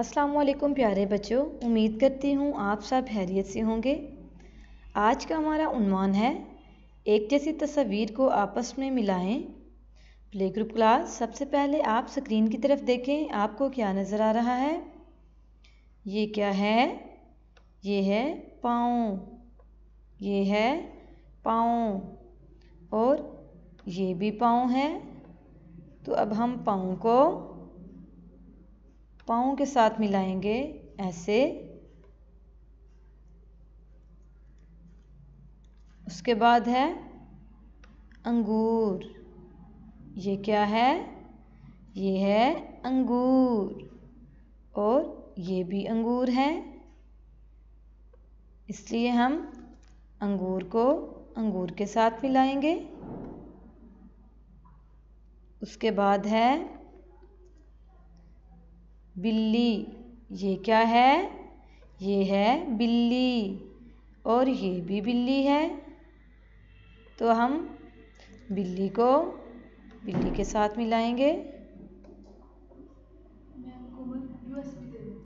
अस्सलाम वालेकुम प्यारे बच्चों उम्मीद करती हूँ आप सब हैरियत से होंगे आज का हमारा उनवान है एक जैसी तस्वीर को आपस में मिलाएं प्ले ग्रुप क्लास सबसे पहले आप स्क्रीन की तरफ देखें आपको क्या नज़र आ रहा है ये क्या है ये है पाँव ये है पाँव और ये भी पाँव है तो अब हम पाँव को पाँव के साथ मिलाएंगे ऐसे उसके बाद है अंगूर ये क्या है ये है अंगूर और ये भी अंगूर है इसलिए हम अंगूर को अंगूर के साथ मिलाएंगे उसके बाद है बिल्ली ये क्या है ये है बिल्ली और ये भी बिल्ली है तो हम बिल्ली को बिल्ली के साथ मिलाएंगे